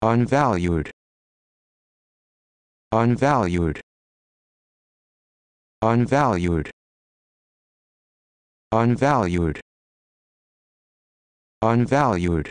unvalued unvalued unvalued unvalued unvalued